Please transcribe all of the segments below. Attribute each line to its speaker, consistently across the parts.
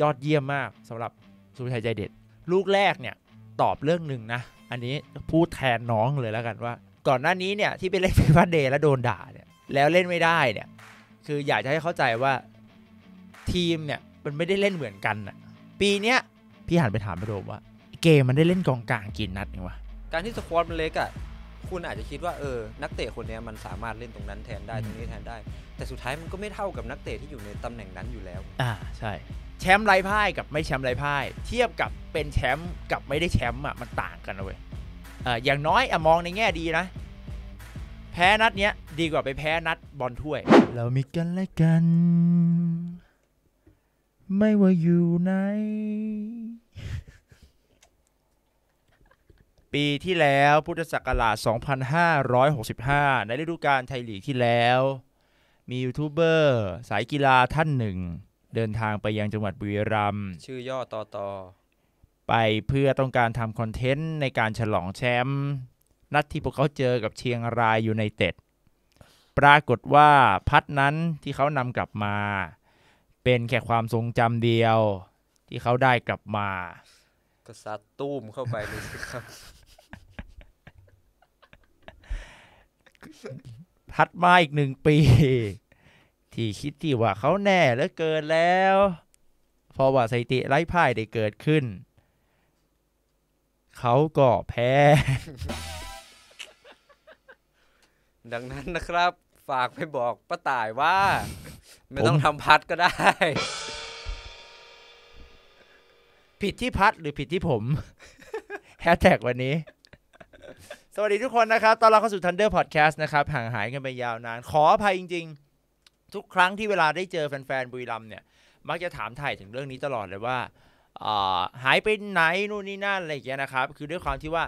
Speaker 1: ยอดเยี่ยมมาก สำหรับสุภชัยใจเด็ด ลูกแรกเนี่ยตอบเรื่องหนึ่งนะ อันนี้พูดแทนน้องเลยแล้วกันว่า ก่อนหน้านี้เนี่ย ที่ไปเล่นฟีฟ่าเดย์แล้วโดนด่าเนี่ยแล้วเล่นไม่ได้เนี่ย คืออยากจะให้เข้าใจว่าทีมเนี่ยมันไม่ได้เล่นเหมือนกันอะปีเนี้ย พี่หันไปถามพี่โดมว่า เกมมันได้เล่นกองกลางกินนัดไงวะ
Speaker 2: การที่สควอตมันเล็กอะคุณอาจจะคิดว่าเออนักเตะคนนี้มันสามารถเล่นตรงนั้นแทนได้ตรงนี้แท
Speaker 1: นได้แต่สุดท้ายมันก็ไม่เท่ากับนักเตะที่อยู่ในตำแหน่งนั้นอยู่แล้ว อ่าใช่แชมป์ไร้พ่ายกับไม่แชมป์ไร้พ่าย เทียบกับเป็นแชมป์กับไม่ได้แชมป์อ่ะมันต่างกันนะเอ่ยอย่างน้อยอะมองในแง่ดีนะ แพ้นัดเนี้ยดีกว่าไปแพ้นัดบอลถ้วย เรามีกันและกัน ไม่ว่าอยู่ไหนปีที่แล้วพุทธศักราช2565 ในฤดูกาลไทยลีกที่แล้ว มียูทูบเบอร์สายกีฬาท่านหนึ่งเดินทางไปยังจังหวัดบุรีรัมย์
Speaker 2: ชื่อย่อต่อต่อ
Speaker 1: ไปเพื่อต้องการทำคอนเทนต์ในการฉลองแชมป์นัดที่พวกเขาเจอกับเชียงรายยูไนเต็ด ปรากฏว่าพัดนั้นที่เขานำกลับมา เป็นแค่ความทรงจำเดียว ที่เขาได้กลับมา
Speaker 2: ก็ซัดตุ้มเข้าไปเลยครับ
Speaker 1: พัดมาอีกหนึ่งปีที่คิดที่ว่าเขาแน่แล้วเกินแล้วเพราะว่าสถิติไร้พ่ายได้เกิดขึ้น เขาก็แพ้
Speaker 2: ดังนั้นนะครับ ฝากไปบอกป้าต่ายว่า ไม่ต้องทำพัดก็ได้
Speaker 1: ผิดที่พัดหรือผิดที่ผม แฮชแท็กวันนี้ สวัสดีทุกคนนะครับ ตอนเราเข้าสู่ Thunder Podcast นะครับ ห่างหายกันไปยาวนาน ขออภัยจริง ๆทุกครั้งที่เวลาได้เจอแฟนๆบุรีรัมเนี่ย มักจะถามถ่ายถึงเรื่องนี้ตลอดเลยว่าหายไปไหนนู่นนี่นั่นอะไรอย่างเงี้ยนะครับ คือด้วยความที่ว่า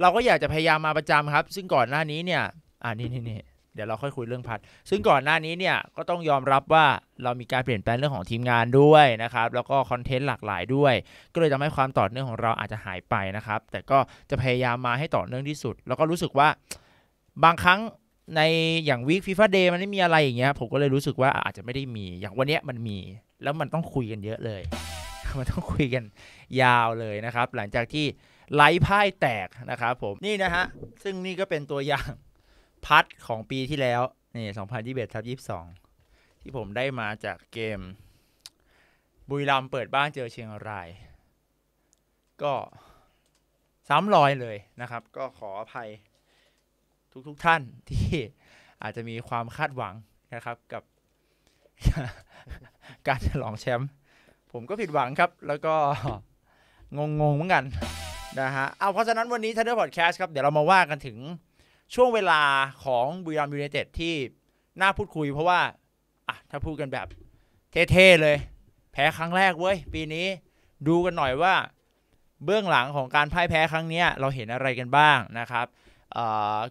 Speaker 1: เราก็อยากจะพยายามมาประจำครับ ซึ่งก่อนหน้านี้เนี่ย อ่านี่นี่นี่เดี๋ยวเราค่อยคุยเรื่องพัด ซึ่งก่อนหน้านี้เนี่ย ก็ต้องยอมรับว่าเรามีการเปลี่ยนแปลงเรื่องของทีมงานด้วยนะครับ แล้วก็คอนเทนต์หลากหลายด้วย ก็เลยทำให้ความต่อเนื่องของเราอาจจะหายไปนะครับ แต่ก็จะพยายามมาให้ต่อเนื่องที่สุด แล้วก็รู้สึกว่าบางครั้งในอย่างวีคฟีฟ่าเดย์มันไม่มีอะไรอย่างเงี้ย ผมก็เลยรู้สึกว่าอาจจะไม่ได้มีอย่างวันเนี้ยมันมี แล้วมันต้องคุยกันเยอะเลย มันต้องคุยกันยาวเลยนะครับ หลังจากที่ไลฟ์พ่ายแตกนะครับผมนี่นะฮะซึ่งนี่ก็เป็นตัวอย่างพัดของปีที่แล้วนี่2021ทับ22 ที่ผมได้มาจากเกม บุรีรัมย์เปิดบ้านเจอเชียงรายก็ซ้ำรอยเลยนะครับ ก็ขออภัยทุกๆทท่านที่อาจจะมีความคาดหวังนะครับกับการฉลองแชมป์ผมก็ผิดหวังครับ แล้วก็งงๆเหมือนกันนะฮะเอาเพราะฉะนั้นวันนี้ทันเดอร์พอดแคสต์ครับ เดี๋ยวเรามาว่ากันถึงช่วงเวลาของบุรีรัมยูไนเต็ดที่น่าพูดคุยเพราะว่าอ่ะถ้าพูดกันแบบเท่ๆเลย แพ้ครั้งแรกเว้ยปีนี้ดูกันหน่อยว่า เบื้องหลังของการพ่ายแพ้ครั้งนี้เราเห็นอะไรกันบ้างนะครับ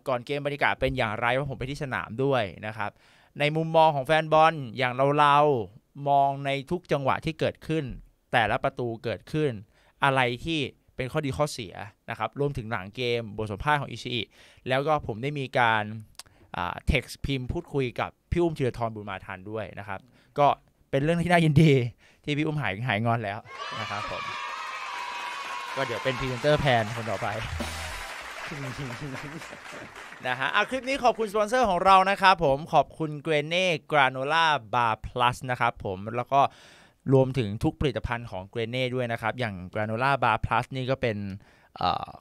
Speaker 1: ก่อนเกมบรรยากาศเป็นอย่างไรเพราะผมไปที่สนามด้วยนะครับ ในมุมมองของแฟนบอลอย่างเราเรามองในทุกจังหวะที่เกิดขึ้น แต่ละประตูเกิดขึ้น อะไรที่เป็นข้อดีข้อเสียนะครับรวมถึงหลังเกมบทสัมภาษณ์ของอิชิอิแล้วก็ผมได้มีการเท็กซ์พิมพ์พูดคุยกับพี่อุ้มเชือทรบุญมาทานด้วยนะครับ ก็เป็นเรื่องที่น่ายินดีที่พี่อุ้มหายหายงอนแล้วนะครับผมก็เดี๋ยวเป็นพรีเซนเตอร์แพนคนต่อไปนะฮะอ่ะคลิปนี้ขอบคุณสปอนเซอร์ของเรานะครับผมขอบคุณเกรเน่กราโนล่าบาร์พลัสนะครับผมแล้วก็รวมถึงทุกผลิตภัณฑ์ของเกรเน่ด้วยนะครับ อย่างกราโนล่าบาร์พลัสนี่ก็เป็น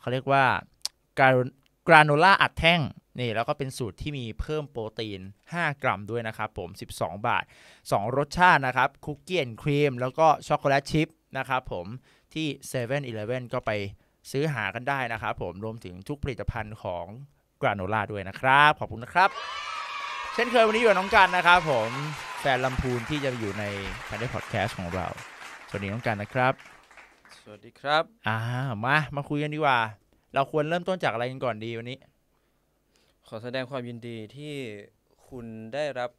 Speaker 1: เขาเรียกว่ากราโนล่าอัดแท่งนี่แล้วก็เป็นสูตรที่มีเพิ่มโปรตีน 5 กรัมด้วยนะครับผม 12 บาท 2 รสชาตินะครับคุกกี้แอนครีมแล้วก็ช็อกโกแลตชิพนะครับผมที่7 e เ e ่ e อก็ไปซื้อหากันได้นะครับผมรวมถึงทุกผลิตภัณฑ์ของกราโนล่าด้วยนะครับ ขอบคุณนะครับ เช่นเคยวันนี้อยู่กับน้องกันนะครับผมแฟนลำพูนที่จะอยู่ในแฟนได้พอดแคสต์ของเราสวัสดีน้องกันนะครับ สวัสดีครับอ่ามามาคุยกันดีกว่า เราควรเริ่มต้นจากอะไรกันก่อนดีวันนี้ ขอแสดงความยินดีที่คุณได
Speaker 2: ้รับ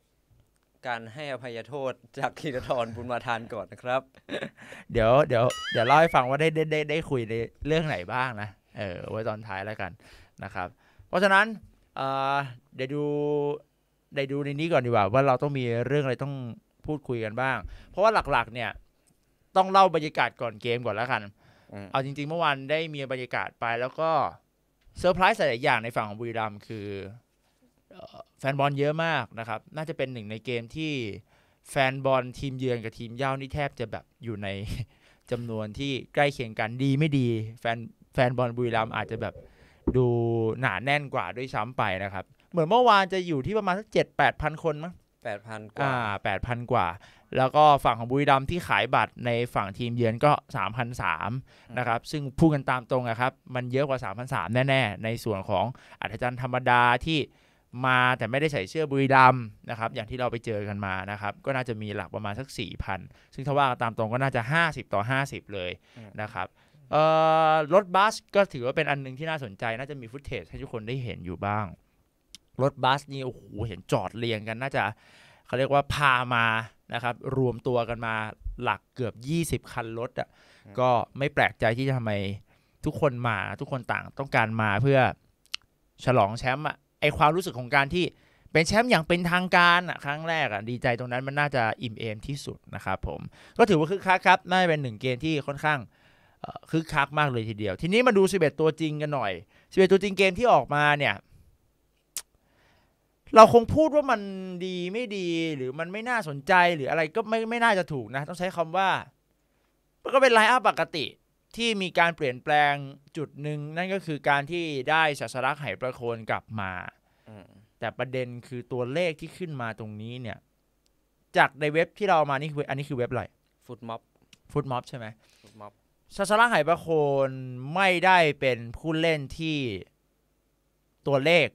Speaker 2: การให้อภัยโทษจากธีรทรบุญมาทานก่อนนะครับ
Speaker 1: เดี๋ยวเดี๋ยวเดี๋ยวเล่าให้ฟังว่าได้ได้ได้ได้คุยในเรื่องไหนบ้างนะ เออไว้ตอนท้ายแล้วกันนะครับ เพราะฉะนั้นเอ่อเดี๋ยวดูเดี๋ยวดูในนี้ก่อนดีกว่า ว่าเราต้องมีเรื่องอะไรต้องพูดคุยกันบ้าง เพราะว่าหลักๆ เนี่ยต้องเล่าบรรยากาศก่อนเกมก่อนแล้วกัน เอาจริงๆ เมื่อวานได้มีบรรยากาศไปแล้วก็เซอร์ไพรส์หลายอย่างในฝั่งของบุรีรัมย์คือแฟนบอลเยอะมากนะครับ น่าจะเป็นหนึ่งในเกมที่ แฟนบอลทีมเยือนกับทีมเย่านี่แทบจะแบบอยู่ในจำนวนที่ใกล้เคียงกันดีไม่ดี แฟนแฟนบอลบุรีรัมอาจจะแบบดูหนาแน่นกว่าด้วยซ้ำไปนะครับ เหมือนเมื่อวานจะอยู่ที่ประมาณสักเจ็ดแปดพันคนมั้งแปดพันกว่าแปดพันกว่า แล้วก็ฝั่งของบุรีรัมที่ขายบัตรในฝั่งทีมเยือนก็สามพันสามนะครับ ซึ่งพูดกันตามตรงนะครับมันเยอะกว่าสามพันสามแน่ๆในส่วนของอัธจันทร์ธรรมดาที่มาแต่ไม่ได้ใส่เสื้อบุรีรัมนะครับ อย่างที่เราไปเจอกันมานะครับ ก็น่าจะมีหลักประมาณสัก4พันซึ่งถ้าว่าตามตรงก็น่าจะ 50ต่อ 50เลยนะครับรถบัสก็ถือว่าเป็นอันนึงที่น่าสนใจน่าจะมีฟุตเทจให้ทุกคนได้เห็นอยู่บ้าง รถบัสนี่โอ้โหเห็นจอดเรียงกันน่าจะเขาเรียกว่าพามานะครับ รวมตัวกันมาหลักเกือบ 20 คันรถอ่ะก็ไม่แปลกใจที่ทำไมทุกคนมาทุกคนต่างต้องการมาเพื่อฉลองแชมป์อ่ะความรู้สึกของการที่เป็นแชมป์อย่างเป็นทางการอ่ะครั้งแรกอ่ะดีใจตรงนั้นมันน่าจะอิ่มเอมที่สุดนะครับผมก็ถือว่าคึกคักครับน่าจะเป็นหนึ่งเกมที่ค่อนข้างคึกคักมากเลยทีเดียวทีนี้มาดู11ตัวจริงกันหน่อย11ตัวจริงเกมที่ออกมาเนี่ย เราคงพูดว่ามันดีไม่ดีหรือมันไม่น่าสนใจหรืออะไรก็ไม่ไม่น่าจะถูกนะต้องใช้คำว่าก็เป็นไลน์อัพปกติที่มีการเปลี่ยนแปลงจุดหนึ่งนั่นก็คือการที่ได้ศาสลักไหประโคนกลับมาแต่ประเด็นคือตัวเลขที่ขึ้นมาตรงนี้เนี่ย จากในเว็บที่เรามานี่คืออันนี้คือเว็บอะไรฟุตม็อบฟุตม็อบใช่ไหมฟุตม็อบซาารไหประโคนไม่ได้เป็นผู้เล่นที่ตัวเลข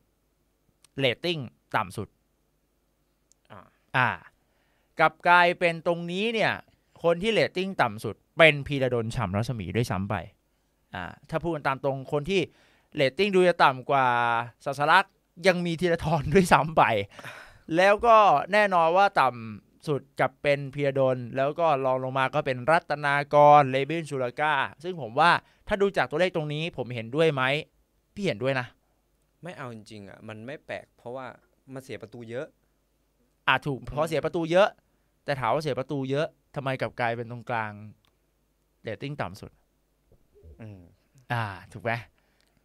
Speaker 1: เลตติ้งต่ำสุดอ่า กลับกลายเป็นตรงนี้เนี่ย คนที่เลตติ้งต่ำสุดเป็นพีระดนฉ่ำรัศมีด้วยซ้ำไป อ่า ถ้าพูดกันตามตรงคนที่เลตติ้งดูจะต่ำกว่าสัสลัก ยังมีธีรทรด้วยซ้ำไป แล้วก็แน่นอนว่าต่ำสุดกับเป็นพีระดนแล้วก็รองลงมาก็เป็นรัตนากรเลบินชูลกาซึ่งผมว่าถ้าดูจากตัวเลขตรงนี้ผมเห็นด้วยไหมพี่เห็นด้วยนะ
Speaker 2: ไม่เอาจริงๆอ่ะมันไม่แปลกเพราะว่ามันเสียประตูเยอะ
Speaker 1: อ่ะถูกเพราะเสียประตูเยอะ แต่ถามว่าเสียประตูเยอะทำไมกลับกลายเป็นตรงกลางเรตติ้งต่ำสุดอ่า ถูกไหม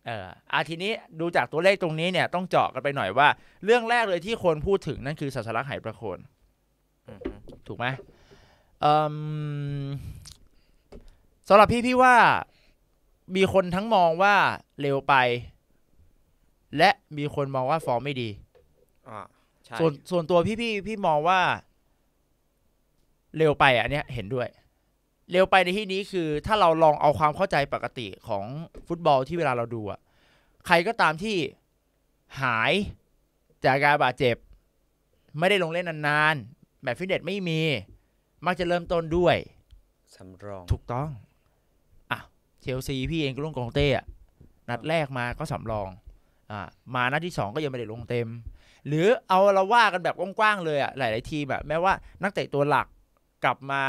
Speaker 1: เอออาทีนี้ดูจากตัวเลขตรงนี้เนี่ย ต้องเจาะกันไปหน่อยว่า เรื่องแรกเลยที่คนพูดถึงนั่นคือ ศาสลักหายประโคนถูกไหมสำหรับพี่พี่ว่ามีคนทั้งมองว่าเร็วไป และมีคนมองว่าฟอร์มไม่ดีส่วนส่วนตัวพี่พี่พี่มองว่า เร็วไปอันเนี้ยเห็นด้วยเร็วไปในที่นี้คือ ถ้าเราลองเอาความเข้าใจปกติของฟุตบอลที่เวลาเราดูอะใครก็ตามที่หายจากการบาดเจ็บ ไม่ได้ลงเล่นนาน ๆ แบบฟิตเนสไม่มี มักจะเริ่มต้นด้วย สำรอง ถูกต้อง อ่ะเชลซีพี่เองก็ลงกองเต้อะนัดแรกมาก็สำรอง อ่ามานัดที่สองก็ยังไม่ได้ลงเต็ม หรือเอาเราว่ากันแบบกว้างๆเลยอะหลาย ๆ ทีแบบแม้ว่านักเตะตัวหลักกลับมา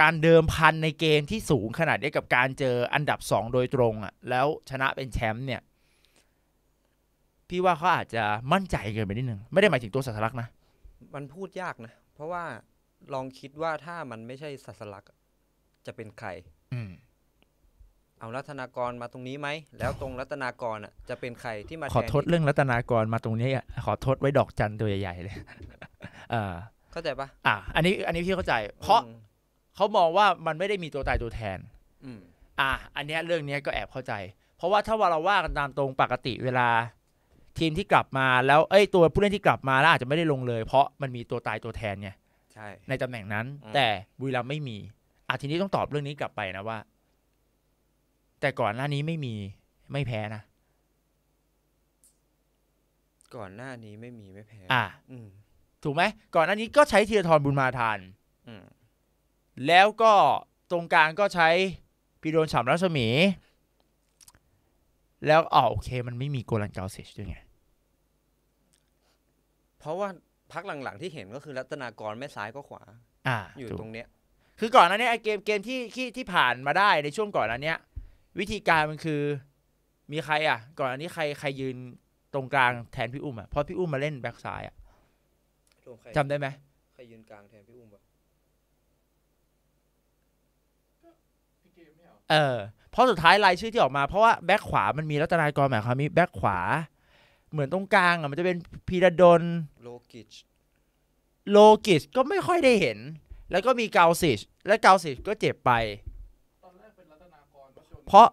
Speaker 1: การเดิมพันในเกมที่สูงขนาดนี้กับการเจออันดับสองโดยตรง อ่ะ แล้วชนะเป็นแชมป์เนี่ย พี่ว่าเขาอาจจะมั่นใจเกินไปนิดนึงไม่ได้หมายถึงตัวสัสลักนะ
Speaker 2: มันพูดยากนะ เพราะว่า ลองคิดว่าถ้ามันไม่ใช่สัสลัก จะเป็นใครเอารัตนากรมาตรงนี้ไหม แล้วตรงรัตนาก
Speaker 1: รอ่ะ จะเป็นใครที่มาขอโทษเรื่องรัตนากรมาตรงนี้อ่ะขอโทษไว้ดอกจันตัวใหญ่ๆเลยเเข้าใจปะอ่ะอันนี้ อันนี้พี่เข้าใจเพราะเขามองว่ามันไม่ได้มีตัวตายตัวแทนอ่าอันเนี้ยเรื่องเนี้ยก็แอบเข้าใจ เพราะว่าถ้าว่าเราว่ากันตามตรงปกติเวลา ทีมที่กลับมาแล้วเอ้ย ตัวผู้เล่นที่กลับมาแล้วอาจจะไม่ได้ลงเลย เพราะมันมีตัวตายตัวแทนไง ใช่ ในตำแหน่งนั้น แต่บุรีรัมย์ไม่มีอ่ะทีนี้ต้องตอบเรื่องนี้กลับไปนะว่า แต่ก่อนหน้านี้ไม่มี ไม่แพ้นะ
Speaker 2: ก่อนหน้านี้ไม่มีไม่แพ้ อ่า
Speaker 1: ถูกไหม ก่อนหน้านี้ก็ใช้เทียทรบุญมาทานแล้วก็ตรงกลางก็ใช้พีโดนฉับรัศมี แล้วอ๋อโอเคมันไม่มีโกลันเกาเซชด้วยไง
Speaker 2: เพราะว่าพักห
Speaker 1: ลังๆ ที่เห็นก็คือรัตนากรไม่ซ้ายก็ขวา อ่า อยู่ตรงเนี้ย คือก่อนหน้านี้ไอเกมเกมที่ที่ที่ผ่านมาได้ในช่วงก่อนหน้านี้วิธีการมันคือมีใครอ่ะ ก่อนอันนี้ใครใครยืนตรงกลางแทนพี่อุ้มอ่ะเพราะพี่อุ้มมาเล่นแบ็กซ้ายอ่ะจำได้ไหม
Speaker 2: ใครยืนกลางแทนพี่อุ้ม่ะ
Speaker 1: เออเพราะสุดท้ายรายชื่อที่ออกมาเพราะว่าแบ็คขวามันมีรัตนากรหมายความมีแบ็คขวา เหมือนตรงกลางอ่ะมันจะเป็นพีระดนโลกิชโลกิชก็ไม่ค่อยได้เห็น แล้วก็มีเกาสิชและเกาสิชก็เจ็บไป ตอนแรกเป็นรัตนากเพราะ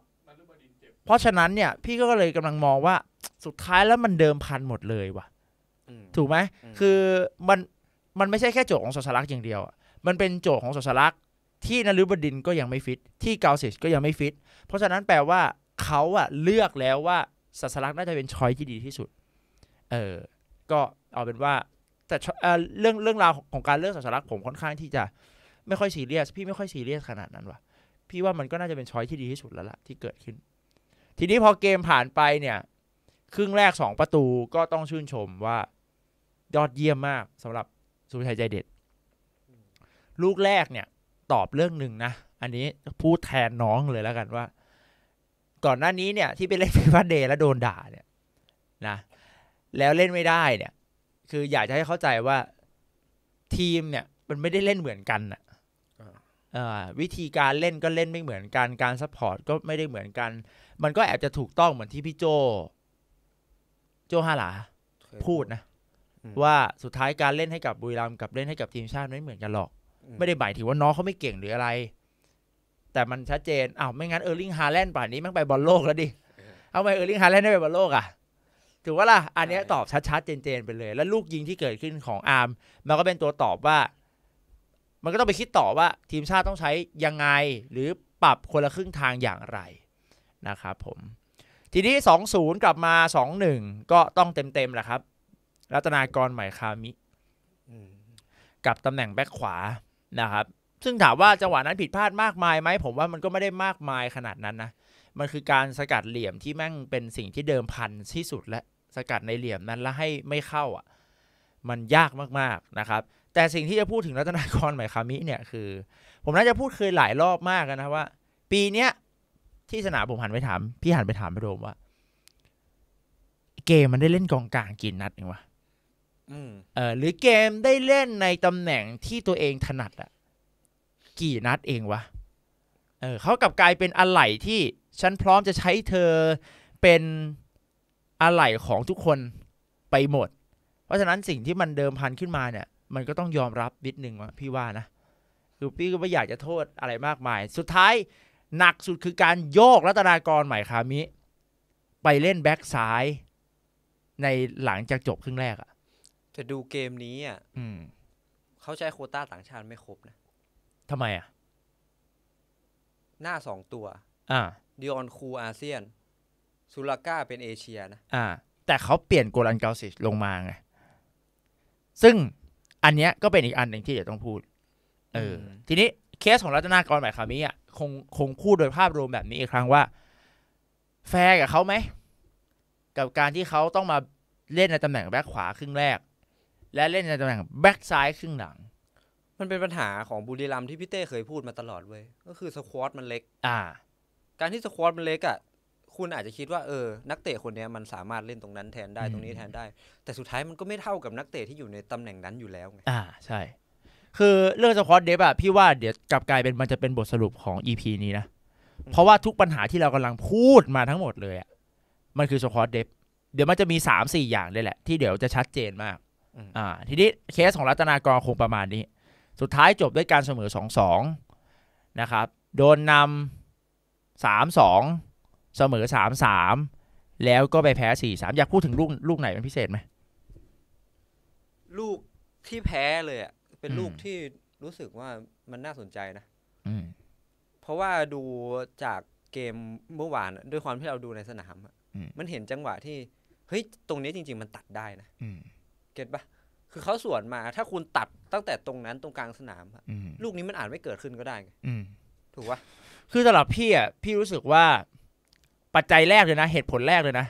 Speaker 1: เพราะฉะนั้นเนี่ย พี่ก็เลยกำลังมองว่าสุดท้ายแล้วมันเดิมพันหมดเลยว่ะถูกไหมคือมันมันไม่ใช่แค่โจทย์ของสสลักอย่างเดียวมันเป็นโจทย์ของสสลักที่นรุบดินก็ยังไม่ฟิต ที่เกาเซชก็ยังไม่ฟิต เพราะฉะนั้นแปลว่าเขาอะเลือกแล้วว่าสัสลักน่าจะเป็นช้อยที่ดีที่สุด เออ ก็เอาเป็นว่าแต่เรื่องเรื่องราวของการเลือกสัสลักผมค่อนข้างที่จะไม่ค่อยซีเรียสพี่ไม่ค่อยซีเรียส ขนาดนั้นว่ะ พี่ว่ามันก็น่าจะเป็นช้อยที่ดีที่สุดแล้วล่ะ ที่เกิดขึ้น ทีนี้พอเกมผ่านไปเนี่ย ครึ่งแรกสองประตูก็ต้องชื่นชมว่ายอดเยี่ยมมากสำหรับสุภชัยใจเด็ด ลูกแรกเนี่ยตอบเรื่องหนึ่งนะอันนี้พูดแทนน้องเลยแล้วกันว่า ก่อนหน้านี้เนี่ย ที่ไปเล่นฟีฟ่าเดย์แล้วโดนด่าเนี่ยนะ แล้วเล่นไม่ได้เนี่ย คืออยากจะให้เข้าใจว่าทีมเนี่ยมันไม่ได้เล่นเหมือนกันอะวิธีการเล่นก็เล่นไม่เหมือนกันการซัพพอร์ตก็ไม่ได้เหมือนกัน มันก็แอบจะถูกต้องเหมือนที่พี่โจ โจฮาลา พูดนะ ว่าสุดท้ายการเล่นให้กับบุรีรัมย์กับเล่นให้กับทีมชาติไม่เหมือนกันหรอกไม่ได้หมายถึงว่าน้องเขาไม่เก่งหรืออะไร แต่มันชัดเจน อ้าวไม่งั้นเออร์ลิงฮาแลนด์ป่านนี้มันไปบอลโลกแล้วดิ เอาไปเออร์ลิงฮาแลนด์ได้ไปบอลโลกอ่ะ ถือว่าล่ะ อันนี้ตอบชัดๆ เจนๆไปเลย แล้วลูกยิงที่เกิดขึ้นของอาร์ม มันก็เป็นตัวตอบว่า มันก็ต้องไปคิดต่อว่า ทีมชาติต้องใช้ยังไงหรือปรับคนละครึ่งทางอย่างไรนะครับผม ทีนี้2-0กลับมา2-1ก็ต้องเต็มๆแหละครับ รัตนากรใหม่คามิกับตำแหน่งแบ็คขวานะครับ ซึ่งถามว่าจังหวะนั้นผิดพลาดมากมายไหม ผมว่ามันก็ไม่ได้มากมายขนาดนั้นนะ มันคือการสกัดเหลี่ยมที่แม่งเป็นสิ่งที่เดิมพันที่สุดและสกัดในเหลี่ยมนั้นแล้วให้ไม่เข้าอ่ะ มันยากมากๆนะครับ แต่สิ่งที่จะพูดถึงรัตนากรหมายคามิเนี่ยคือ ผมน่าจะพูดเคยหลายรอบมากนะว่า ปีเนี้ยที่สนามผมหันไปถาม พี่หันไปถามพี่โดมว่า เกมมันได้เล่นกองกลางกินนัดเองวะเออหรือเกมได้เล่นในตำแหน่งที่ตัวเองถนัดอะกี่นัดเองวะเออเขากลับกลายเป็นอะไหล่ที่ ฉันพร้อมจะใช้เธอเป็น อะไหล่ของทุกคนไปหมด เพราะฉะนั้นสิ่งที่มันเดิมพันขึ้นมาเนี่ยมันก็ต้องยอมรับนิดนึงว่พี่ว่านะคือพี่ก็ไม่อยากจะโทษอะไรมากมาย สุดท้ายหนักสุดคือการโยกรัตนากรใหม่คามิ ไปเล่นแบ็กซ้ายในหลังจากจบครึ่งแรกอะ
Speaker 2: จต่ดูเกมนี้อ่ะ อืมเขาใช้โคต้าต่างชาติไม่ครบนะทำไมอ่ะ หน้าสองตัว อ่าดิออนคูอาเซียนซูลาก้าเป็นเอเชียนะ
Speaker 1: อ่า แต่เขาเปลี่ยนโกลันเกาซิชลงมาไง ซึ่งอันเนี้ยก็เป็นอีกอันหนึ่งที่เดี๋ยวต้องพูดเออทีนี้เคสของรัตนากรใหม่ความนี้อ่ะ คงคงพูดโดยภาพรวมแบบนี้อีกครั้งว่า แฟร์กับเขาไหมกับการที่เขาต้องมาเล่นในตำแหน่งแบ็คขวาครึ่งแรกและเล่นในตำแหน่งแบ็กซ้ายครึ่งหลัง
Speaker 2: มันเป็นปัญหาของบุรีรัมที่พี่เต้เคยพูดมาตลอดเว้ย ก็คือสควอตมันเล็ก อ่าการที่สควอตมันเล็กอ่ะ คุณอาจจะคิดว่าเออ นักเตะคนนี้มันสามารถเล่นตรงนั้นแทนได้ ตรงนี้แทนได้ แต่สุดท้ายมันก็ไม่เท่ากับนักเตะที่อยู่ในตำแหน่งนั้นอยู่แล้ว
Speaker 1: ไงอ่า ใช่ คือเรื่องสควอตเดฟอะพี่ว่าเดี๋ยวกลับกลายเป็นมันจะเป็นบทสรุปของ EP นี้นะ เพราะว่าทุกปัญหาที่เรากำลังพูดมาทั้งหมดเลยอะ มันคือสควอตเดฟ เดี๋ยวมันจะมีสามสี่อย่างเลยแหละ ที่เดี๋ยวจะชัดเจนมากอ่าทีนี้เคสของรัตนากรคงประมาณนี้ สุดท้ายจบด้วยการเสมอสองสองนะครับ โดนนำสามสองเสมอสามสามแล้วก็ไปแพ้สี่สามอยากพูดถึงลูกลูกไหนเป็นพิเศษไหม
Speaker 2: ลูกที่แพ้เลยอ่ะ เป็นลูกที่รู้สึกว่ามันน่าสนใจนะเพราะว่าดูจากเกมเมื่อวาน ด้วยความที่เราดูในสนามมันเห็นจังหวะที่ เฮ้ย ตรงนี้จริง ๆ มันตัดได้นะเก็ตปะคือเขาสวนมา ถ้าคุณตัดตั้งแต่ตรงนั้นตรงกลางสนามลูกนี้มันอาจไม่เกิดขึ้นก็ได้ถู
Speaker 1: กปะคือสำหรับพี่อ่ะพี่รู้สึกว่าปัจจัยแรกเลยนะเหตุผลแรกเลยนะ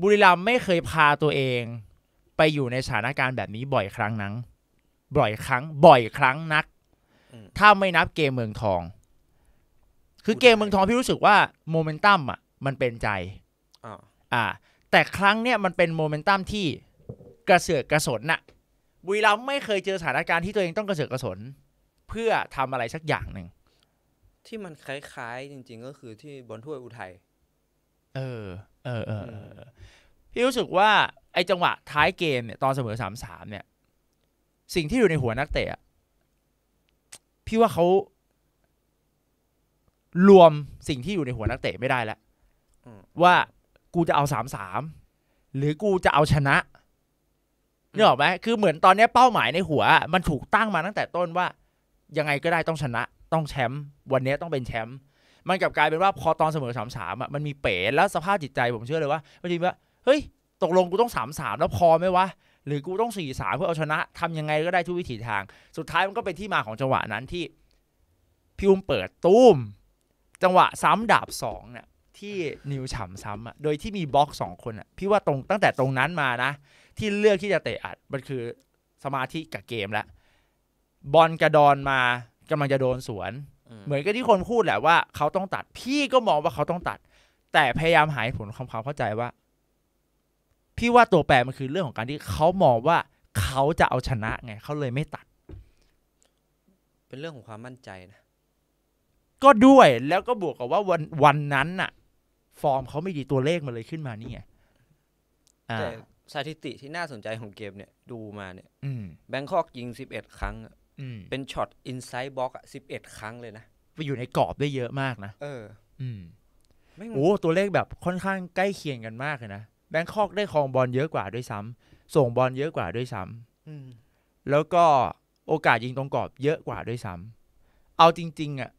Speaker 1: บุรีรัมไม่เคยพาตัวเอง ไปอยู่ในสถานการณ์แบบนี้บ่อยครั้งนักบ่อยครั้ง บ่อย ครั้งนักถ้าไม่นับเกมเมืองทอง คือเกมเมืองทอง พี่รู้สึกว่าโมเมนตัมอ่ะ มันเป็นใจอ่าแต่ครั้งเนี้ยมันเป็นโมเมนตัมที่กระเสือก กระสนน่ะ บุรีรัมไม่เคยเจอสถานการณ์ที่ตัวเองต้องกระเสือก กระสน เพื่อทำอะไรสักอย่างหนึ่ง
Speaker 2: ที่มันคล้ายๆ จริง ๆ ก็คือที่บอลถ้วยอุทัย
Speaker 1: เออเออเออพี่รู้สึกว่า ไอ้จังหวะท้ายเกม เนี่ยตอนเสมอสามสามเนี่ย สิ่งที่อยู่ในหัวนักเตะพี่ว่าเขารวมสิ่งที่อยู่ในหัวนักเตะไม่ได้แล้วว่ากูจะเอาสามสามหรือกูจะเอาชนะนี่ออกไหมคือเหมือนตอนนี้เป้าหมายในหัวมันถูกตั้งมาตั้งแต่ต้นว่า ยังไงก็ได้ต้องชนะ ต้องแชมป์วันนี้ต้องเป็นแชมป์มันกลับกลายเป็นว่าพอตอนเสมอสามสามอ่ะมันมีเป๋แล้วสภาพจิตใจผมเชื่อเลยว่าบจงิงว่า เฮ้ย ตกลงกูต้องสามสามแล้วพอไหมวะหรือกูต้องสี่สามเพื่อเอาชนะทำยังไงก็ได้ทุกวิถีทาง สุดท้ายมันก็เป็นที่มาของจังหวะนั้นที่พิวมเปิดตูมจังหวะซ้ำดาบสองเนี่ยที่นิวฉ่ำซ้ำอ่ะโดยที่มีบล็อกสองคนอ่ะพี่ว่าตรงตั้งแต่ตรงนั้นมานะที่เลือกที่จะเตะอัดมันคือสมาธิกับเกมละบอลกระดอนมากำลังจะโดนสวน เหมือนกับที่คนพูดแหละว่าเขาต้องตัด พี่ก็มองว่าเขาต้องตัด แต่พยายามหายผลความเข้าใจว่า พี่ว่าตัวแปรมันคือเรื่องของการที่เขามองว่าเขาจะเอาชนะ ไงเขาเลยไม่ตัด
Speaker 2: เป็นเรื่องของความมั่นใจนะ
Speaker 1: ก็ด้วย แล้วก็บวกกับว่าวันวันนั้นน่ะ ฟอร์มเขาไม่ดีตัวเลขมันเลยขึ้นมานี่ไงแ
Speaker 2: สถิติที่น่าสนใจของเกมเนี่ยดูมาเนี่ยแบงคอกยิงสิบเอ็ดครั้งเป็นช็อตอินไซด์บล็อกสิบเอ็ดครั้งเลยนะ
Speaker 1: ไปอยู่ในกรอบได้เยอะมากนะ เออ อืมโอ้ตัวเลขแบบค่อนข้างใกล้เคียงกันมากเลยนะแบงคอกได้ครองบอลเยอะกว่าด้วยซ้ำ ส่งบอลเยอะกว่าด้วยซ้ำ อืแล้วก็โอกาสยิงตรงกรอบเยอะกว่าด้วยซ้ำ เอาจริง ๆอ่ะ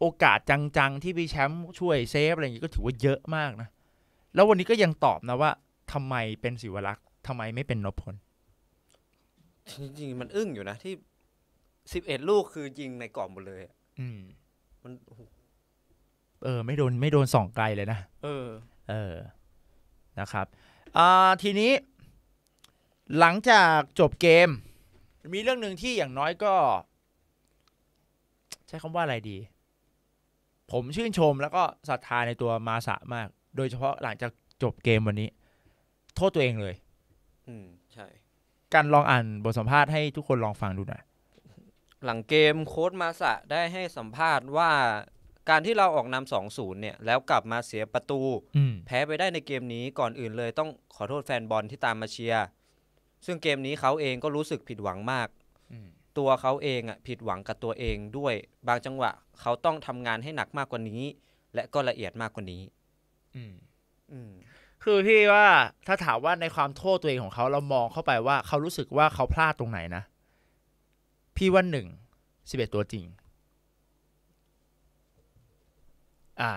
Speaker 1: โอกาสจังๆที่พี่แชมป์ช่วยเซฟอะไรอย่างงี้ก็ถือว่าเยอะมากนะแล้ววันนี้ก็ยังตอบนะว่าทำไมเป็นศิวรักษ์ ทำไมไม่เป็นนพพล
Speaker 2: จริงๆ มันอึ้งอยู่นะที่สิบเอ็ดลูกคือยิงในกรอบหมดเลยอืมมันอ
Speaker 1: เออไม่โดน ไม่โดนสองไกลเลยนะ เออ เออ นะครับ อ่า ทีนี้ หลังจากจบเกม มีเรื่องหนึ่งที่อย่างน้อยก็ ใช้คำว่าอะไรดี ผมชื่นชมแล้วก็ศรัทธาในตัวมาสะมาก โดยเฉพาะหลังจากจบเกมวันนี้โทษตัวเองเลย อืม ใช่ การลองอ่านบทสัมภาษณ์ให้ทุกคนลองฟังดูหน่อย
Speaker 2: หลังเกมโค้ชมาสะได้ให้สัมภาษณ์ว่าการที่เราออกนำสองศูนย์เนี่ย แล้วกลับมาเสียประตูแพ้ไปได้ในเกมนี้ก่อนอื่นเลย ต้องขอโทษแฟนบอลที่ตามมาเชียร์ซึ่งเกมนี้เขาเองก็รู้สึกผิดหวังมากตัวเขาเองอ่ะ ผิดหวังกับตัวเองด้วย บางจังหวะ เขาต้องทำงานให้หนักมากกว่านี้ และก็ละเอียดมากกว่านี้
Speaker 1: อืมอืมคือ พี่ว่าถ้าถามว่าในความโทษตัวเองของเขาเรามองเข้าไปว่าเขารู้สึกว่าเขาพลาดตรงไหนนะพี่ว่าหนึ่งสิบเอ็ดตัวจริง อ่า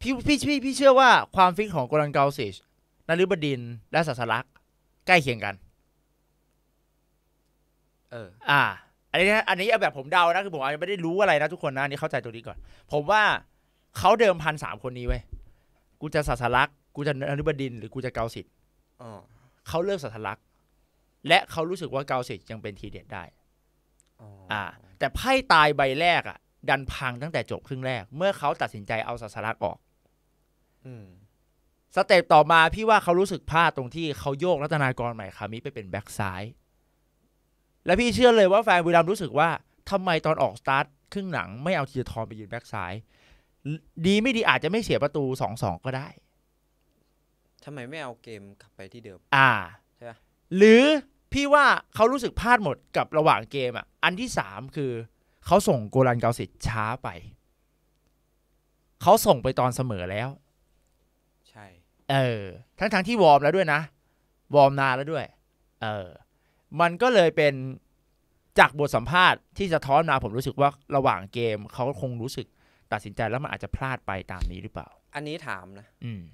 Speaker 1: พี่พี่พี่ พี่เชื่อว่าความฟิตของโกรันเกาซิชนาริบดินและสาสลักใกล้เคียงกันเอออ่า อันนี้ อันนี้เอาแบบผมเดานะคือผมอาจจะไม่ได้รู้อะไรนะทุกคนนะอันนี้เข้าใจตรงนี้ก่อน ผมว่าเขาเดิมพันสามคนนี้ไว้กูจะศาสลักษ์กูจะอนุบดินหรือกูจะเกาสิทธิ์เขาเลือกศาสลักษ์และเขารู้สึกว่าเกาสิทธิ์ยังเป็นทีเด็ดได้อ่า แต่ไพ่ตายใบแรกอ่ะ ดันพังตั้งแต่จบครึ่งแรกเมื่อเขาตัดสินใจเอาศาสลักษ์ออกสเตปต่อมาพี่ว่าเขารู้สึกพลาดตรงที่เขาโยกรัตนากรใหม่คามิไปเป็นแบ็กซ้ายและพี่เชื่อเลยว่าแฟนบุรีรัมรู้สึกว่า ทำไมตอนออกสตาร์ทครึ่งหลังไม่เอาทีเดทอนไปยืนแบ็กซ้ายดีไม่ดีอาจจะไม่เสียประตูสองสองก็ได้
Speaker 2: ทำไมไม่เอาเกมกลับไปที่เดิม อ่า ใช่ไหม
Speaker 1: หรือพี่ว่าเขารู้สึกพลาดหมดกับระหว่างเกมอ่ะ อันที่สามคือ เขาส่งโกลันเกาสิช้าไป เขาส่งไปตอนเสมอแล้ว ใช่ เออ ทั้งทั้งที่วอร์มแล้วด้วยนะ วอร์มนานแล้วด้วย เออ มันก็เลยเป็นจากบทสัมภาษณ์ที่จะท้อนมาผมรู้สึกว่าระหว่างเกมเขาคงรู้สึกตัดสินใจแล้วมันอาจจะพลาดไปตามนี้หรือเปล่า
Speaker 2: อันนี้ถามนะ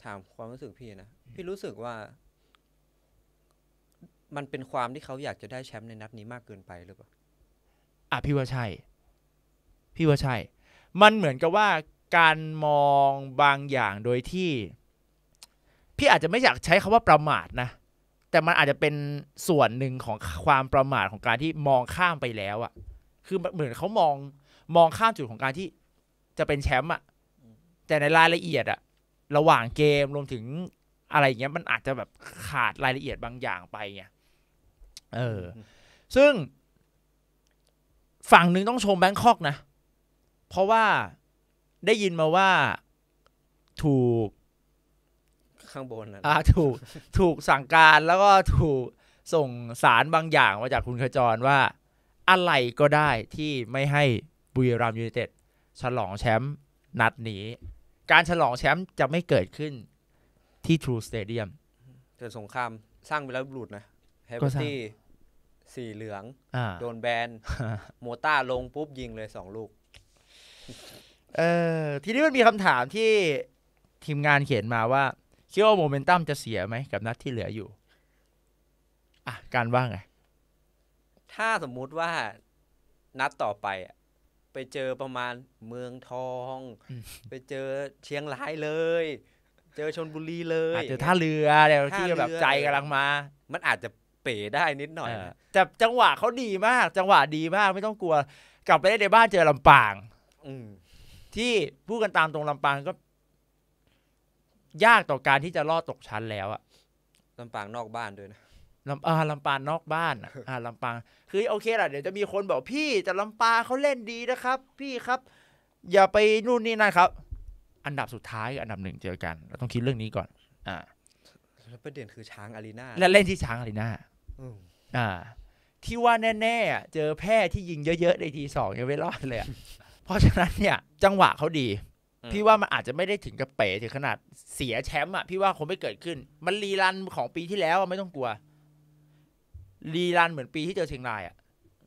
Speaker 2: ถามความรู้สึกพี่นะ พี่รู้สึกว่า มันเป็นความที่เขาอยากจะได้แชมป์ในนัดนี้มากเกินไปหรือเปล่า
Speaker 1: อ่ะพี่ว่าใช่ พี่ว่าใช่ มันเหมือนกับว่าการมองบางอย่างโดยที่ พี่อาจจะไม่อยากใช้คาว่าประมาทนะ แต่มันอาจจะเป็นส่วนหนึ่งของความประมาทของการที่มองข้ามไปแล้วอะ่ะคือเหมือนเขามองมองข้ามจุดของการที่จะเป็นแชมป์อ่ะแต่ในรายละเอียดอ่ะระหว่างเกมรวมถึงอะไรอย่างเงี้ย มันอาจจะแบบขาดรายละเอียดบางอย่างไปเนี่ย เออ ซึ่งฝั่งหนึ่งต้องชมแบงคอกนะ เพราะว่าได้ยินมาว่าถูก
Speaker 2: ข้างบนนะอ่ะถูก
Speaker 1: ถูกสั่งการแล้วก็ถูกส่งสารบางอย่าง มาจากคุณขจรว่า อะไรก็ได้ที่ไม่ให้บุรีรัมยูไนเต็ดฉลองแชมป์นัดนี้การฉลองแชมป์จะไม่เกิดขึ้นที่ทรูสเตเดียม
Speaker 2: เกิดสงครามสร้างไปแล้วหลุดนะเฮเบอร์ตี้สีเหลืองอโดนแบนโมต้าลงปุ๊บ ยิงเลยสองลูก
Speaker 1: เออทีนี้มันมีคำถามที่ทีมงานเขียนมาว่า คิดว่าโมเมนตัมจะเสียไหม กับนัดที่เหลืออยู่ อ่ะ การว่าไง
Speaker 2: ถ้าสมมุติว่านัดต่อไปอ่ะไปเจอประมาณเมืองทอง ไปเจอเชียงรายเลย เจอชนบุรีเลยอาจจะท่าเรือเดี๋ยวที่แบบใจกำลังมา มันอาจจะ
Speaker 1: เป๋ได้นิดหน่อยแต่จังหวะเขาดีมาก จังหวะดีมากไม่ต้องกลัว กลับไปได้ในบ้านเจอลำปางที่พูดกันตามตรงลำปางก็ ยากต่อการที่จะรอดตกชั้นแล้วอะลำปางนอกบ้านด้วยนะลำอ่าลำปางนอกบ้านอ่าลำปางคือโอเคล่ะเดี๋ยวจะมีคนบอกพี่แต่ลำปางเขาเล่นดีนะครับ พี่ครับ อย่าไปนู่นนี่นั่นครับ อันดับสุดท้ายอันดับหนึ่งเจอกันเราต้องคิดเรื่องนี้ก่อน อ่า
Speaker 2: ประเด็นคือช้างอารีนาและเล่นที่ช้า
Speaker 1: งอารีนาอ่า ที่ว่าแน่ ๆ เจอแพ้ที่ยิงเยอะๆในทีสองยังไม่รอดเลยเพราะฉะนั้นเนี่ย จังหวะเขาดี พี่ว่ามันอาจจะไม่ได้ถึงกับเป๋ถึงขนาดเสียแชมป์อ่ะ พี่ว่าคงไม่เกิดขึ้น มันรีรันของปีที่แล้วไม่ต้องกลัวรีรันเหมือนปีที่เจอเชียงรายอ่ะ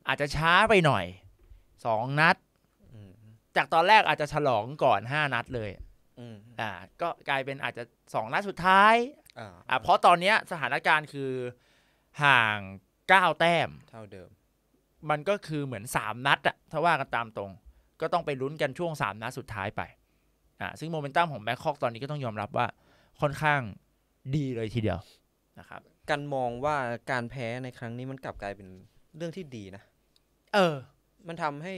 Speaker 1: อาจจะช้าไปหน่อยสองนัดจากตอนแรกอาจจะฉลองก่อนห้านัดเลยอ่าก็กลายเป็นอาจจะสองนัดสุดท้ายอ่าเพราะตอนเนี้ยสถานการณ์คือห่างเก้าแต้มเท่าเดิม มันก็คือเหมือนสามนัดอะถ้าว่ากันตามตรง ก็ต้องไปลุ้นกันช่วงสามนัดสุดท้ายไปอ่าซึ่งโมเมนตัมของแบงคอกตอนนี้ก็ต้องยอมรับว่าค่อนข้างดีเลยทีเดียวนะครับการมองว่าการ
Speaker 2: แพ้ในครั้งนี้มันกลับกลายเป็นเรื่องที่ดีนะเออ มันทำให้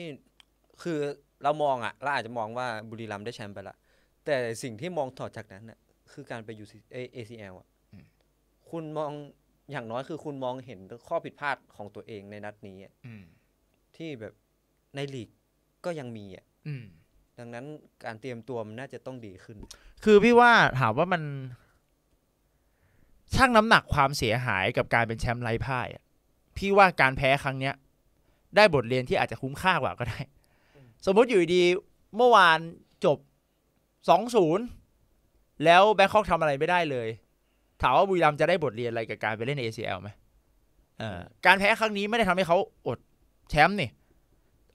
Speaker 2: คือเรามองอะเราอาจจะมองว่าบุรีรัมย์ได้แชมป์ไปละ แต่สิ่งที่มองถอดจากนั้นนะคือการไปอยูเอเอซีแอลอะคุณมองอย่างน้อยคือ คุณมองเห็นข้อผิดพลาดของตัวเองในนัดนี้ที่แบบในลีกก็ยังมีอ่ะดังนั้นการเตรียมตัวมันน่าจะต้องดีขึ้น
Speaker 1: คือพี่ว่าถามว่ามันช่างน้ำหนักความเสียหายกับการเป็นแชมป์ไร้พ่าย พี่ว่าการแพ้ครั้งเนี้ย ได้บทเรียนที่อาจจะคุ้มค่ากว่าก็ได้ สมมติอยู่ดี เมื่อวานจบสองศูนย์แล้วแบงคอกทำอะไรไม่ได้เลย ถามว่าบุรีรัมจะได้บทเรียนอะไรกับการไปเล่นเอเอลไหมการแพ้ครั้งนี้ไม่ได้ทำให้เขาอดแชมป์นี่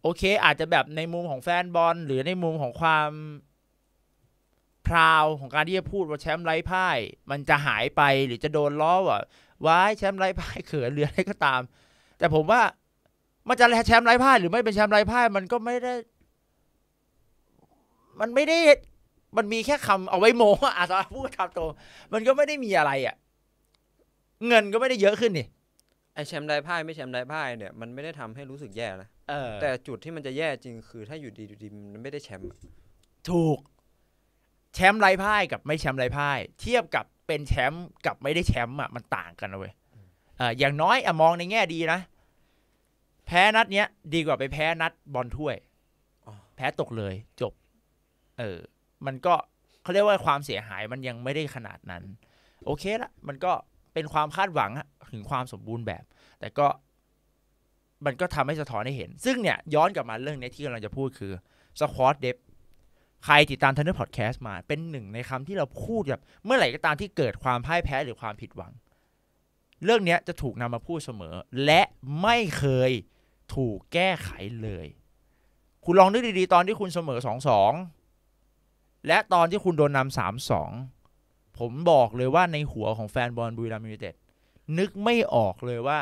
Speaker 1: โอเคอาจจะแบบในมุมของแฟนบอลหรือในมุมของความพราวของการที่จะพูดว่าแชมป์ไร้พ่ายมันจะหายไปหรือจะโดนล้อว่าว้ายแชมป์ไร้พ่ายเขินเรืออะไรก็ตาม แต่ผมว่า มันจะแชมป์ไร้พ่ายหรือไม่เป็นแชมป์ไร้พ่ายมันก็ไม่ได้ มันไม่ได้ มันมีแค่คำเอาไว้โมอ่จจะพูดคำโตมันก็ไม่ได้มีอะไรอ่ะเงินก็ไม่ได้เยอะขึ้นนี่
Speaker 2: ไอแชมป์ไร้พ่ายไม่แชมป์ไร้พ่าย เนี่ยมันไม่ได้ทำให้รู้สึกแย่นะแต่จุดที่มันจะแย่จริง คือ ถ้าอยู่ดีดีมันไม่ได้แชมป์
Speaker 1: ถูกแชมป์ไร้พ่ายกับไม่แชมป์ไร้พ่าย เทียบกับเป็นแชมป์กับไม่ได้แชมป์อ่ะมันต่างกันนะเว้ยอย่างน้อยอะมองในแง่ดีนะ แพ้นัดเนี้ย ดีกว่าไปแพ้นัดบอลถ้วยแพ้ตกเลยจบ เออมันก็เขาเรียกว่าความเสียหายมันยังไม่ได้ขนาดนั้น โอเคละมันก็เป็นความคาดหวังถึงความสมบูรณ์แบบ แต่ก็มันก็ทำให้สะท้อนให้เห็น ซึ่งเนี่ย ย้อนกลับมาเรื่องนี้ที่กำลังจะพูดคือสควอตเดฟใครติดตามทันเดอร์พอดแคสต์มาเป็นหนึ่งในคำที่เราพูดแบบเมื่อไหร่ก็ตามที่เกิดความพ่ายแพ้หรือความผิดหวัง เรื่องนี้จะถูกนำมาพูดเสมอ และไม่เคยถูกแก้ไขเลย คุณลองนึกดีๆ ตอนที่คุณเสมอสองสองและตอนที่คุณโดนนำสามสองผมบอกเลยว่าในหัวของแฟนบอลบุรีรัมย์ยูไนเต็ด นึกไม่ออกเลยว่า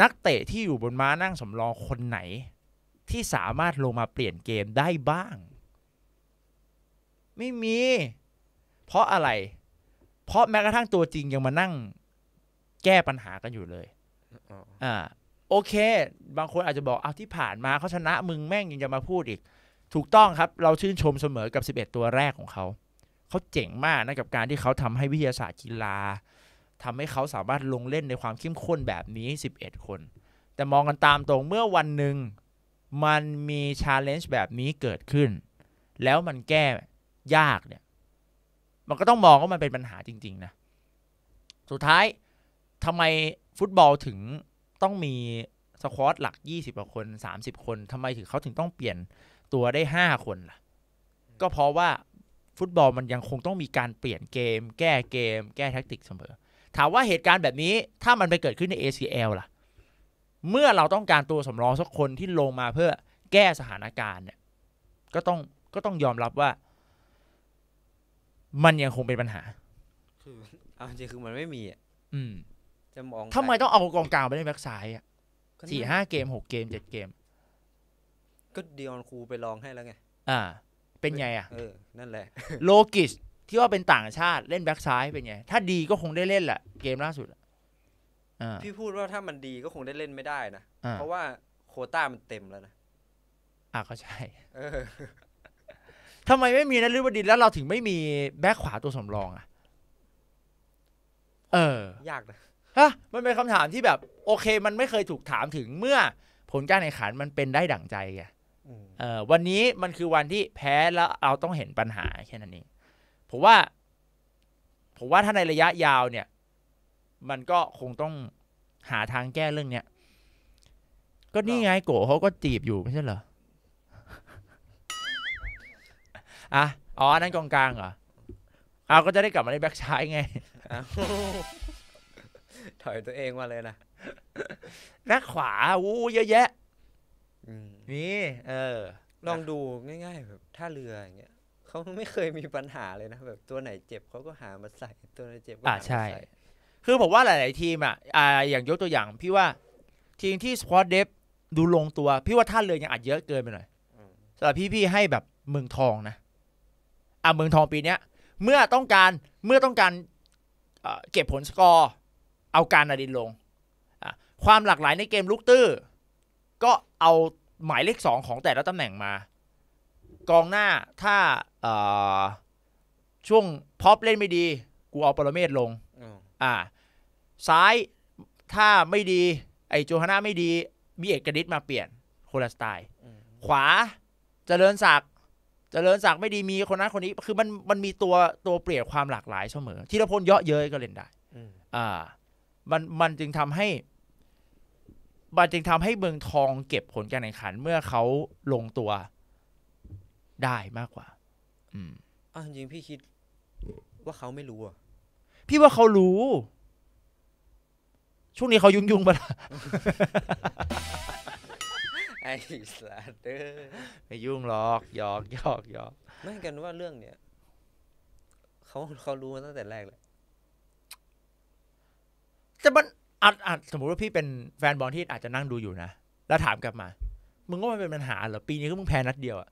Speaker 1: นักเตะที่อยู่บนม้านั่งสำรองคนไหนที่สามารถลงมาเปลี่ยนเกมได้บ้าง ไม่มี เพราะอะไร เพราะแม้กระทั่งตัวจริงยังมานั่ง แก้ปัญหากันอยู่เลยอ่าโอเค บางคนอาจจะบอกเอาที่ผ่านมาเขาชนะ มึงแม่งยังจะมาพูดอีก ถูกต้องครับ เราชื่นชมเสมอกับ11ตัวแรกของเขาเขาเจ๋งมากนะกับการที่เขาทำให้วิทยาศาสตร์กีฬา ทำให้เขาสามารถลงเล่นในความเข้มข้นแบบนี้11คน แต่มองกันตามตรงเมื่อวันหนึ่งมันมีชาร์เลนจ์แบบนี้เกิดขึ้น แล้วมันแก้ยากเนี่ยมันก็ต้องมองว่ามันเป็นปัญหาจริง ๆ นะ สุดท้ายทำไมฟุตบอลถึงต้องมีสควอตหลัก 20กว่าคน 30 คนทำไมถึงเขาถึงต้องเปลี่ยนตัวได้ 5 คนล่ะก็เพราะว่าฟุตบอลมันยังคงต้องมีการเปลี่ยนเกม แก้เกม แก้แท็กติกเสมอ ถามว่าเหตุการณ์แบบนี้ถ้ามันไปเกิดขึ้นใน ACL ล่ะเมื่อเราต้องการตัวสำรองสักคนที่ลงมาเพื่อแก้สถานการณ์เนี่ย ก็ต้องก็ต้องยอมรับว่า มันยังคงเป็นปัญหา คือเอาจริงคือมันไม่มีอะอืม จะมองทำไมต้องเอากองกลางไปเล่นแบ็กซ้ายอ่ะสี่ห้าเกมหกเกมเจ็ดเกม
Speaker 2: ก็เดียนครูไปลองให้แล้วไง
Speaker 1: อ่า เป็นไง อ่ะเ
Speaker 2: ออนั่นแหละ โล
Speaker 1: กิชที่ว่าเป็นต่างชาติเล่นแบ็กซ้ายเป็นไง ถ้าดีก็คงได้เล่นแหละเกมล่าสุดพี
Speaker 2: ่พูดว่าถ้ามันดีก็คงได้เล่นไม่ได้นะเพราะว่าโคต้ามันเต็มแล้วนะ
Speaker 1: อ่ะก็ใช่ทำไมไม่มีนะลือบดินแล้ว เราถึงไม่มีแบ็คขวาตัวสำรอง อ่ะเออยากนะฮะมันเป็นคำถามที่แบบ โอเค มันไม่เคยถูกถามถึงเมื่อผลการแข่งขันมันเป็นได้ดั่งใจไงเออวันนี้มันคือวันที่แพ้แล้วเราต้องเห็นปัญหาแค่นั้นเองผมว่าผมว่าถ้าในระยะยาวเนี่ยมันก็คงต้องหาทางแก้เรื่องเนี้ย ก็นี่ไงโกเขาก็จีบอยู่ไม่ใช่เหรอ อ่ะอ๋อันนั้นกองกลางเหรอเอาก็จะได้กลับมาในแบ็กซ้ายไง
Speaker 2: ถอยตัวเองมาเลยนะ
Speaker 1: นักขวาอู้เยอะแยะ
Speaker 2: อืมนี่เออลองดูง่าย ๆ แบบท่าเรืออย่างเงี้ยเขาไม่เคยมีปัญหาเลยนะแบบตัวไหนเจ็บเขาก็หามาใส่ตัวไหนเจ็บก็หามาใ
Speaker 1: ใส่คือผมว่าหลาย ๆ ทีมอ่ะอย่างยกตัวอย่าง พี่ว่าทีมที่สปอร์ตเดฟดูลงตัว พี่ว่าท่าเรือยังอัดเยอะเกินไปหน่อยสำหรับพี่พี่ให้แบบเมืองทองนะอ่ะเมืองทองปีเนี้ยเมื่อต้องการเมื่อต้องการเก็บผลสกอร์เอาการอดินลงความหลากหลายในเกมลุกตื้อก็เอาหมายเลขสองของแต่ละตำแหน่งมา กองหน้าถ้าช่วงพ็อปเล่นไม่ดีกูเอาปรเมศลงอ่า ซ้ายถ้าไม่ดี ไอโจฮาน่าไม่ดี มีเอกนิดมาเปลี่ยนคนละสไตล์ขวา เจริญศักดิ์เจริญศักดิ์ไม่ดีมีคนนั้นคนนี้ คือมันมันมีตัวตัวเปลี่ยนความหลากหลายเสมอทีละพลเยอะเย้ยก็เล่นได้อ่ามันมันจึงทำให้มันจึงทำให้เมืองทองเก็บผลการแข่งขัน เมื่อเขาลงตัวได้มากกว่า อืม
Speaker 2: อ่ะจริงพี่คิดว่าเขาไม่รู้อ่ะ
Speaker 1: พี่ว่าเขารู้ ช่วงนี้เขายุ่งยุ่งปะล่
Speaker 2: ไอ้สัตว์ไม่ย
Speaker 1: ุ่งหรอก หยอกหยอกหยอก
Speaker 2: ไม่กันว่าเรื่องเนี้ยเขาเขารู้มาตั้งแต่แรกเลย
Speaker 1: จะมันอัดอัดสมมติว่าพี่เป็นแฟนบอลที่อาจจะนั่งดูอยู่นะ แล้วถามกลับมา มึงก็ไม่เป็นปัญหาหรอ ปีนี้ก็มึงแพ้นัดเดียวอะ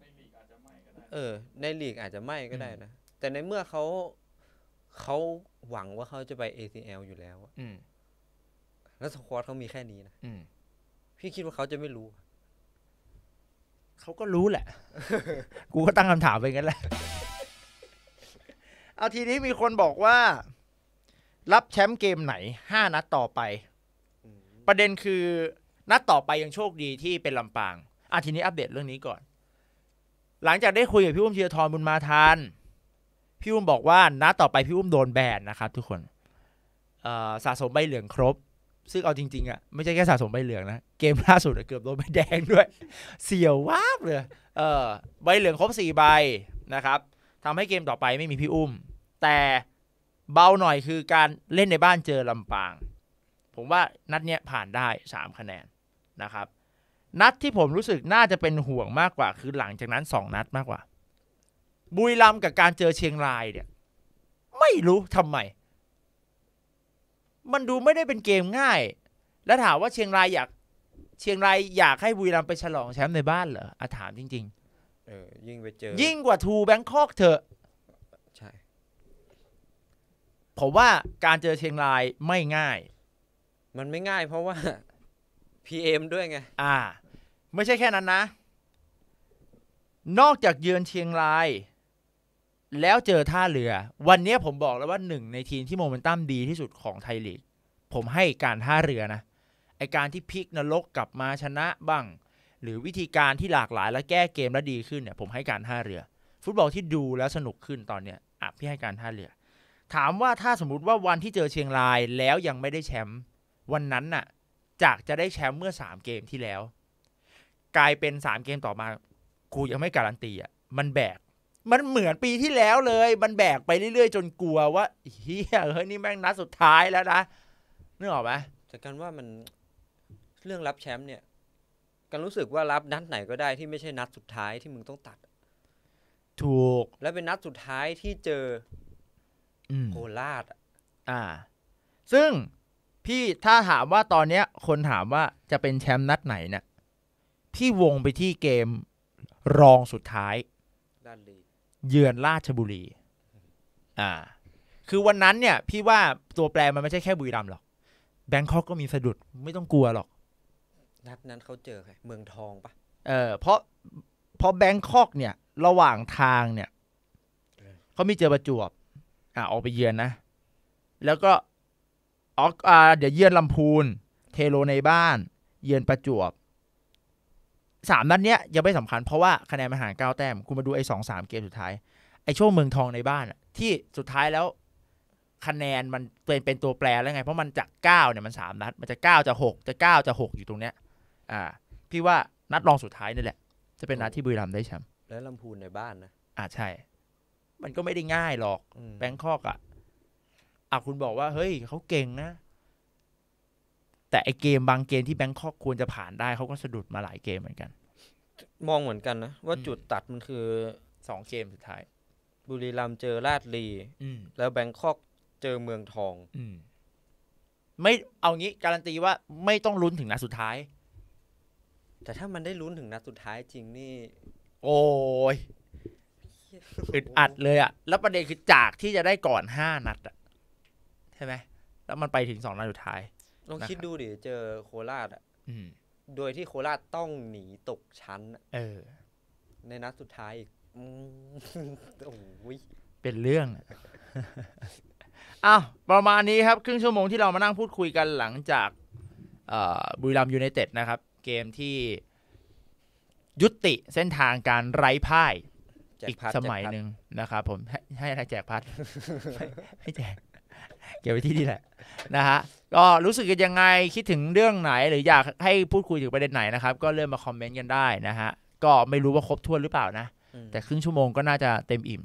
Speaker 2: ในลีกอาจจะไม่ก็ได้ เออ ในลีกอาจจะไม่ก็ได้นะแต่ในเมื่อเขาเขาหวังว่าเขาจะไป ACL อยู่แล้วอแล้วสควอตเขามีแค่นี้นะพี่คิ
Speaker 1: ดว่าเขาจะไม่รู้เขาก็รู้แหละกูก็ตั้งคำถามไปงั้นแหละเอาทีนี้มีคนบอกว่า รับแชมป์เกมไหนห้านัดต่อไปประเด็นคือ นัดต่อไปยังโชคดีที่เป็นลำปางอ่ะทีนี้อัปเดตเรื่องนี้ก่อน หลังจากได้คุยกับพี่อุ้มเชียร์ทรบุญมาทานพี่อุ้มบอกว่านัดต่อไปพี่อุ้มโดนแบนนะครับทุกคนสะสมใบเหลืองครบ ซึ่งเอาจริงๆ อ่ะไม่ใช่แค่สะสมใบเหลืองนะเกมล่าสุดเกือบโดนใบแดงด้วย เสียววาบเลยเออใบเหลืองครบสี่ใบนะครับทำให้เกมต่อไปไม่มีพี่อุ้ม แต่เบาหน่อยคือการเล่นในบ้านเจอลำปางผมว่านัดเนี้ยผ่านได้สามคะแนนนะครับ นัดที่ผมรู้สึกน่าจะเป็นห่วงมากกว่า คือหลังจากนั้นสองนัดมากกว่าบุรีรัมย์กับการเจอเชียงรายเนี่ย ไม่รู้ทำไมมันดูไม่ได้เป็นเกมง่าย แล้วถามว่าเชียงรายอยากเชียงรายอยากให้บุรีรัมย์ไปฉลองแชมป์ในบ้านเหรออาถามจริงๆเออยิ่งไปเจอยิ่งกว่าทูแบงคอกเถอะใช่ผมว่าการเจอเชียงรายไม่ง่าย มันไม่ง่าย เพราะว่าพีเอมด้วยไง อ่า ไม่ใช่แค่นั้นนะนอกจากเยือนเชียงรายแล้วเจอท่าเรือวันนี้ผมบอกแล้วว่าหนึ่งในทีมที่โมเมนตัมดีที่สุดของไทยลีกผมให้การท่าเรือนะไอการที่พลิกนรกกลับมาชนะบ้างหรือวิธีการที่หลากหลายและแก้เกมและดีขึ้นเนี่ยผมให้การท่าเรือ ฟุตบอลที่ดูแล้วสนุกขึ้นตอนเนี้ยอ่ะพี่ให้การท่าเรือ ถามว่าถ้าสมมติว่าวันที่เจอเชียงรายแล้วยังไม่ได้แชมป์วันนั้นน่ะจากจะได้แชมป์เมื่อ3เกมที่แล้วกลายเป็น3เกมต่อมากูยังไม่การันตีอ่ะมันแบกมันเหมือนปีที่แล้วเลย มันแบกไปเรื่อย ๆ จนกลัวว่าเฮียเฮ้ยนี่แม่งนัดสุดท้ายแล้วนะนึกออกไหมจากการว่ามันเรื่องรับแชมป์เนี่ย
Speaker 2: กันรู้สึกว่ารับนัดไหนก็ได้ที่ไม่ใช่นัดสุดท้ายที่มึงต้องตัด
Speaker 1: ถูกแล
Speaker 2: ะเป็นนัดสุดท้ายที่เจออโคราช
Speaker 1: อ่า ซึ่งพี่ถ้าถามว่าตอนเนี้ย คนถามว่าจะเป็นแชมป์นัดไหนเนะี่ยพี่วงไปที่เกมรองสุดท้ายด้านลีเยือนราชบุรี อ่า คือวันนั้นเนี่ยพี่ว่าตัวแปรมันไม่ใช่แค่บุรีรัมย์หรอก แบงคอกก็มีสะดุดไม่ต้องกลัวหรอก นัดนั
Speaker 2: ้นเขาเจอใครเมืองทองปะ
Speaker 1: เออ เพราะเพราะแบงคอก เนี่ย ระหว่างทางเนี่ยเขามีเจอประจวบ อ่าออกไปเยือนนะ แล้วก็ ออกอ่าเดี๋ยวเยือนลำพูน เทโลในบ้าน เยือนประจวบสามนัดเนี้ยยังไม่สำคัญเพราะว่าคะแนนมันห่างเก้าแต้มคุณมาดูไอ้สองสามเกมสุดท้ายไอ้ช่วงเมืองทองในบ้านอะที่สุดท้ายแล้ว คะแนนมันเป็นเป็นตัวแปรแล้วไง เพราะมันจากเก้าเนี่ยมันสามนัดมันจะเก้าจะหกจะเก้าจะหกอยู่ตรงเนี้ยอ่า พี่ว่านัดรองสุดท้ายนี่แหละจะเป็นนัดที่บุรีรัมย์ได้แชมป์
Speaker 2: แล้วลำพูนในบ้านนะ
Speaker 1: อ่าใช่ มันก็ไม่ได้ง่ายหรอกแบงคอกอะอ่ะคุณบอกว่า เฮ้ยเขาเก่งนะแต่ไอเกมบางเกมที่แบงคอกควรจะผ่านได้เขาก็สะดุดมาหลายเกมเหมือนกัน
Speaker 2: มองเหมือนกันนะว่าจุดตัดมันคือสองเก
Speaker 1: มสุดท้าย บุรีรัมเจอราดลีแล้วแบงคอกเจอเมืองทองอไม่เอางี้การันตีว่าไม่ต้องลุ้นถึงนัดสุดท้าย แต่ถ้ามันได้ลุ้นถึงนัดสุดท้ายจริงนี่ โอ้ยอึดอัดเลยอะแล้วประเด็นคือจากที่จะได้ก่อนห้านัดอะใช่ไหมแล้วมันไปถึงสองนัดสุดท้ายลองคิด
Speaker 2: ดูดิเจอโคราชอ่ะโดยที่โคราชต้องหนีตกชั้นเออ ในนัดสุดท้ายอีกโอ้ย
Speaker 1: เป็นเรื่องอ้าวประมาณนี้ครับ ครึ่งชั่วโมงที่เรามานั่งพูดคุยกันหลังจากบุรีรัมยูไนเต็ดนะครับ เกมที่ยุติเส้นทางการไร้พ่าย อีกสมัยหนึ่งนะครับ ผมให้ให้แจกพัดให้แจกเก็บไว้ที่นี่แหละ นะฮะ ก็รู้สึกกันยังไงคิดถึงเรื่องไหน หรืออยากให้พูดคุยถึงประเด็นไหนนะครับ ก็เริ่มมาคอมเมนต์กันได้นะฮะ ก็ไม่รู้ว่าครบถ้วนหรือเปล่านะ แต่ครึ่งชั่วโมงก็น่าจะเต็มอิ่ม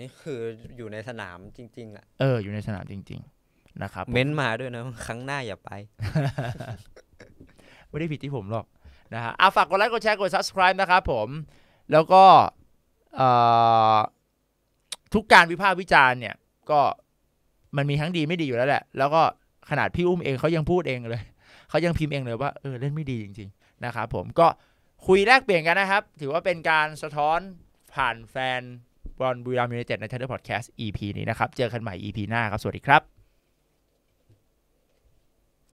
Speaker 1: นี่คืออยู่ในสนามจริงๆอ่ะเอออยู่ในสนามจริง ๆ นะครับเม้น
Speaker 2: มาด้วยนะครั้งหน้าอย่าไป ไม่ได้ผิดที่ผ
Speaker 1: มหรอกนะฮะเอาฝากกดไลค์กดแชร์กด subscribe นะครับผม แล้วก็ทุกการวิพากษ์วิจารณ์เนี่ยก็มันมีทั้งดีไม่ดีอยู่แล้วแหละ แล้วก็ขนาดพี่อุ้มเองเขายังพูดเองเลย เขายังพิมพ์เองเลยว่า เออ เล่นไม่ดีจริงๆ นะครับผมก็คุยแลกเปลี่ยนกันนะครับ ถือว่าเป็นการสะท้อนผ่านแฟนบอลบุรีรัมย์ยูไนเต็ดในเทเลพอดแคสต์ EP นี้นะครับ เจอกันใหม่ EP หน้าครับ สวัสดีครับ